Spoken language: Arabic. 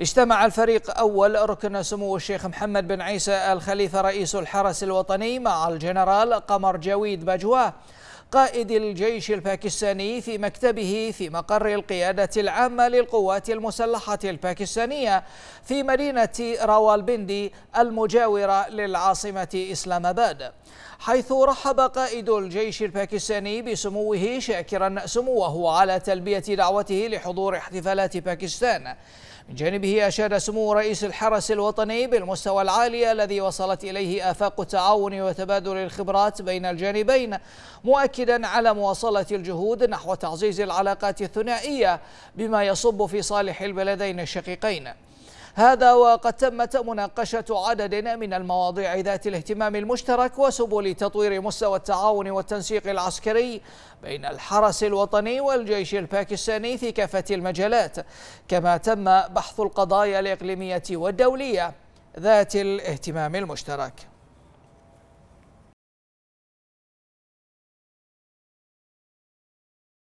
اجتمع الفريق أول ركن سمو الشيخ محمد بن عيسى الخليفة رئيس الحرس الوطني مع الجنرال قمر جويد بجواه قائد الجيش الباكستاني في مكتبه في مقر القيادة العامة للقوات المسلحة الباكستانية في مدينة راوالبندي المجاورة للعاصمة إسلام آباد حيث رحب قائد الجيش الباكستاني بسموه شاكرا سموه على تلبية دعوته لحضور احتفالات باكستان من جانبه أشاد سمو رئيس الحرس الوطني بالمستوى العالي الذي وصلت إليه آفاق التعاون وتبادل الخبرات بين الجانبين مؤكدا مؤكدا على مواصلة الجهود نحو تعزيز العلاقات الثنائية بما يصب في صالح البلدين الشقيقين هذا وقد تمت مناقشة عدد من المواضيع ذات الاهتمام المشترك وسبل تطوير مستوى التعاون والتنسيق العسكري بين الحرس الوطني والجيش الباكستاني في كافة المجالات كما تم بحث القضايا الإقليمية والدولية ذات الاهتمام المشترك